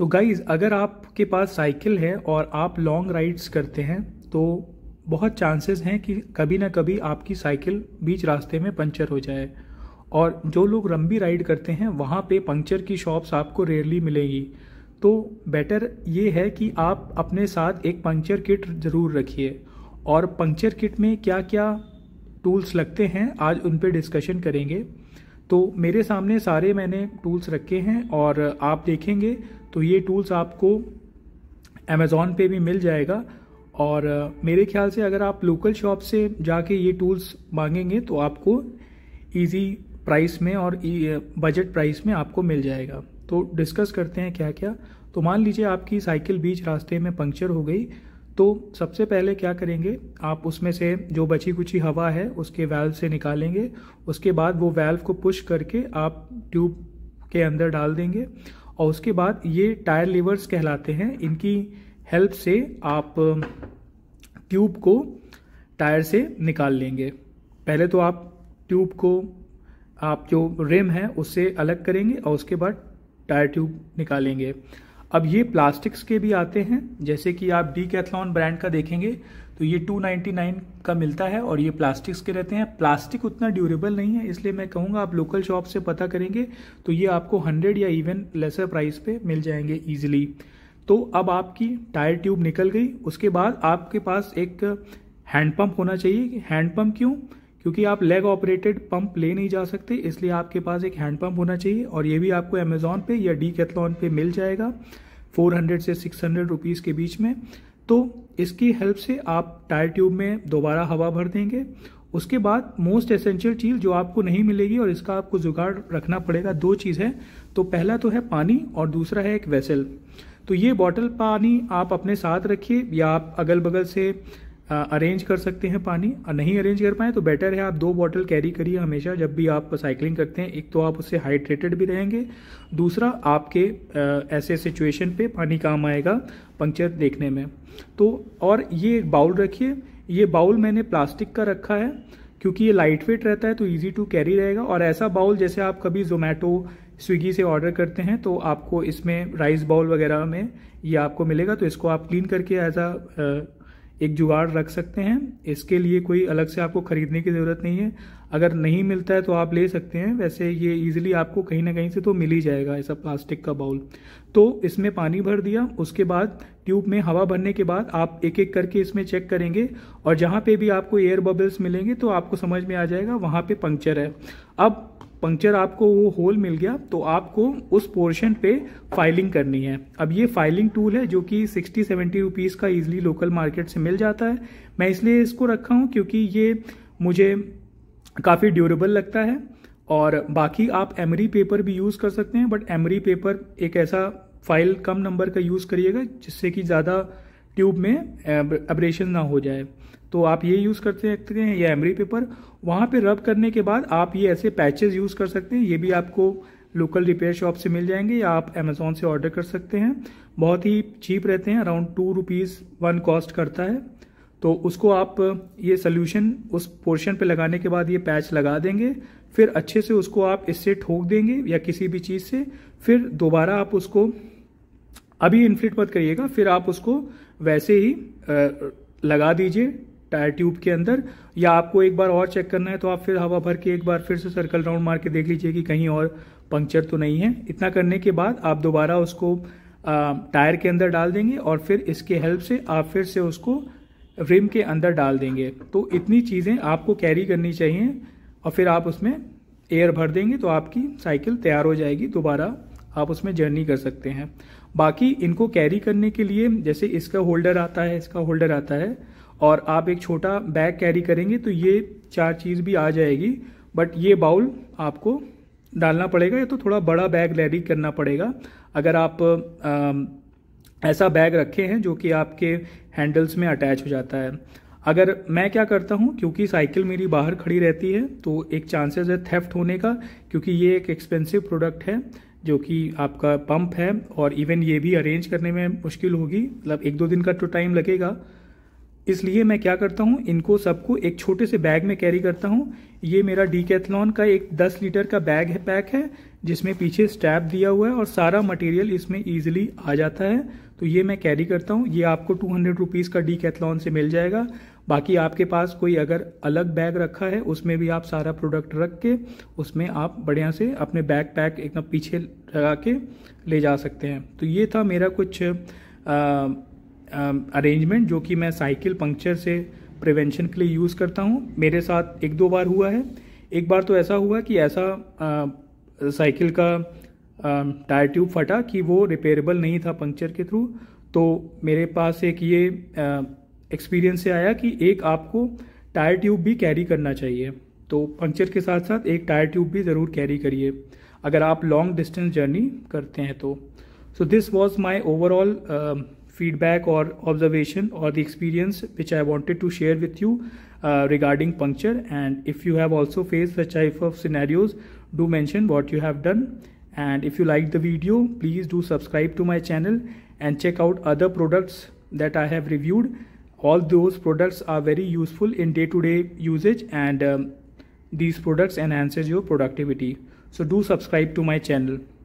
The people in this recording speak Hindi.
तो गाइज़ अगर आपके पास साइकिल है और आप लॉन्ग राइड्स करते हैं तो बहुत चांसेस हैं कि कभी ना कभी आपकी साइकिल बीच रास्ते में पंचर हो जाए और जो लोग लंबी राइड करते हैं वहाँ पे पंक्चर की शॉप्स आपको रेयरली मिलेगी तो बेटर ये है कि आप अपने साथ एक पंक्चर किट ज़रूर रखिए और पंक्चर किट में क्या क्या टूल्स लगते हैं आज उन पर डिस्कशन करेंगे तो मेरे सामने सारे मैंने टूल्स रखे हैं और आप देखेंगे तो ये टूल्स आपको अमेज़ोन पे भी मिल जाएगा और मेरे ख्याल से अगर आप लोकल शॉप से जाके ये टूल्स मांगेंगे तो आपको इजी प्राइस में और बजट e, प्राइस में आपको मिल जाएगा तो डिस्कस करते हैं क्या क्या तो मान लीजिए आपकी साइकिल बीच रास्ते में पंक्चर हो गई तो सबसे पहले क्या करेंगे आप उसमें से जो बची कुची हवा है उसके वैल्व से निकालेंगे उसके बाद वो वैल्व को पुश करके आप ट्यूब के अंदर डाल देंगे और उसके बाद ये टायर लीवर्स कहलाते हैं इनकी हेल्प से आप ट्यूब को टायर से निकाल लेंगे पहले तो आप ट्यूब को आप जो रिम है उससे अलग करेंगे और उसके बाद टायर ट्यूब निकालेंगे अब ये प्लास्टिक्स के भी आते हैं जैसे कि आप डी कैथलॉन ब्रांड का देखेंगे तो ये 299 का मिलता है और ये प्लास्टिक्स के रहते हैं प्लास्टिक उतना ड्यूरेबल नहीं है इसलिए मैं कहूँगा आप लोकल शॉप से पता करेंगे तो ये आपको 100 या इवन लेसर प्राइस पे मिल जाएंगे ईजिली तो अब आपकी टायर ट्यूब निकल गई उसके बाद आपके पास एक हैंडपम्प होना चाहिए हैंडपम्प क्यों क्योंकि आप लेग ऑपरेटेड पंप ले नहीं जा सकते इसलिए आपके पास एक हैंड पंप होना चाहिए और ये भी आपको अमेजोन पे या डी कैथलॉन पे मिल जाएगा 400 से 600 हंड्रेड के बीच में तो इसकी हेल्प से आप टायर ट्यूब में दोबारा हवा भर देंगे उसके बाद मोस्ट एसेंशियल चीज़ जो आपको नहीं मिलेगी और इसका आपको जुगाड़ रखना पड़ेगा दो चीज़ है तो पहला तो है पानी और दूसरा है एक वेसल तो ये बॉटल पानी आप अपने साथ रखिए या आप अगल बगल से अरेंज कर सकते हैं पानी और नहीं अरेंज कर पाए तो बेटर है आप दो बॉटल कैरी करिए हमेशा जब भी आप साइकिलिंग करते हैं एक तो आप उससे हाइड्रेटेड भी रहेंगे दूसरा आपके आ, ऐसे सिचुएशन पे पानी काम आएगा पंक्चर देखने में तो और ये एक बाउल रखिए ये बाउल मैंने प्लास्टिक का रखा है क्योंकि ये लाइट वेट रहता है तो ईजी टू कैरी रहेगा और ऐसा बाउल जैसे आप कभी जोमेटो स्विगी से ऑर्डर करते हैं तो आपको इसमें राइस बाउल वगैरह में ये आपको मिलेगा तो इसको आप क्लीन करके एज आ एक जुगाड़ रख सकते हैं इसके लिए कोई अलग से आपको खरीदने की ज़रूरत नहीं है अगर नहीं मिलता है तो आप ले सकते हैं वैसे ये इजीली आपको कहीं ना कहीं से तो मिल ही जाएगा ऐसा प्लास्टिक का बाउल तो इसमें पानी भर दिया उसके बाद ट्यूब में हवा भरने के बाद आप एक एक करके इसमें चेक करेंगे और जहाँ पे भी आपको एयर बबल्स मिलेंगे तो आपको समझ में आ जाएगा वहाँ पे पंक्चर है अब पंक्चर आपको वो होल मिल गया तो आपको उस पोर्शन पे फाइलिंग करनी है अब ये फाइलिंग टूल है जो कि 60 सेवेंटी रुपीज़ का इजीली लोकल मार्केट से मिल जाता है मैं इसलिए इसको रखा हूँ क्योंकि ये मुझे काफ़ी ड्यूरेबल लगता है और बाकी आप एमरी पेपर भी यूज़ कर सकते हैं बट एमरी पेपर एक ऐसा फाइल कम नंबर का यूज़ करिएगा जिससे कि ज़्यादा ट्यूब में अब्रेशन ना हो जाए तो आप ये यूज़ कर सकते हैं या एमरी पेपर वहाँ पे रब करने के बाद आप ये ऐसे पैचेस यूज़ कर सकते हैं ये भी आपको लोकल रिपेयर शॉप से मिल जाएंगे या आप अमेजोन से ऑर्डर कर सकते हैं बहुत ही चीप रहते हैं around two rupees one cost करता है तो उसको आप ये सोल्यूशन उस पोर्शन पे लगाने के बाद ये पैच लगा देंगे फिर अच्छे से उसको आप इससे ठोक देंगे या किसी भी चीज़ से फिर दोबारा आप उसको अभी इन्फ्लिट मत करिएगा फिर आप उसको वैसे ही लगा दीजिए टायर ट्यूब के अंदर या आपको एक बार और चेक करना है तो आप फिर हवा भर के एक बार फिर से सर्कल राउंड मार के देख लीजिए कि कहीं और पंक्चर तो नहीं है इतना करने के बाद आप दोबारा उसको टायर के अंदर डाल देंगे और फिर इसके हेल्प से आप फिर से उसको रिम के अंदर डाल देंगे तो इतनी चीज़ें आपको कैरी करनी चाहिए और फिर आप उसमें एयर भर देंगे तो आपकी साइकिल तैयार हो जाएगी दोबारा आप उसमें जर्नी कर सकते हैं बाकी इनको कैरी करने के लिए जैसे इसका होल्डर आता है इसका होल्डर आता है और आप एक छोटा बैग कैरी करेंगे तो ये चार चीज़ भी आ जाएगी बट ये बाउल आपको डालना पड़ेगा या तो थोड़ा बड़ा बैग लैरी करना पड़ेगा अगर आप आ, ऐसा बैग रखे हैं जो कि आपके हैंडल्स में अटैच हो जाता है अगर मैं क्या करता हूँ क्योंकि साइकिल मेरी बाहर खड़ी रहती है तो एक चांसेस है थेफ्ट होने का क्योंकि ये एक एक्सपेंसिव प्रोडक्ट है जो कि आपका पंप है और इवन ये भी अरेंज करने में मुश्किल होगी मतलब एक दो दिन का तो टाइम लगेगा इसलिए मैं क्या करता हूँ इनको सबको एक छोटे से बैग में कैरी करता हूँ ये मेरा डीकैथलॉन का एक 10 लीटर का बैग है पैक है जिसमें पीछे स्टैप दिया हुआ है और सारा मटेरियल इसमें ईजिली आ जाता है तो ये मैं कैरी करता हूँ ये आपको टू हंड्रेड रुपीज़ का डी कैथलॉन से मिल जाएगा बाकी आपके पास कोई अगर अलग बैग रखा है उसमें भी आप सारा प्रोडक्ट रख के उसमें आप बढ़िया से अपने बैग पैक एकदम पीछे लगा के ले जा सकते हैं तो ये था मेरा कुछ अरेंजमेंट जो कि मैं साइकिल पंक्चर से प्रिवेंशन के लिए यूज़ करता हूँ मेरे साथ एक दो बार हुआ है एक बार तो ऐसा हुआ कि ऐसा साइकिल का टायर ट्यूब फटा कि वो रिपेयरेबल नहीं था पंक्चर के थ्रू तो मेरे पास एक ये एक्सपीरियंस से आया कि एक आपको टायर ट्यूब भी कैरी करना चाहिए तो पंक्चर के साथ साथ एक टायर ट्यूब भी ज़रूर कैरी करिए अगर आप लॉन्ग डिस्टेंस जर्नी करते हैं तो so this was my overall feedback और ऑब्जर्वेशन और the experience which I wanted to share with you regarding puncture and if you have also face the type of scenarios do mention what you have done and if you like the video please do subscribe to my channel and check out other products that I have reviewed all those products are very useful in day-to-day -day usage and um, these products enhances your productivity so do subscribe to my channel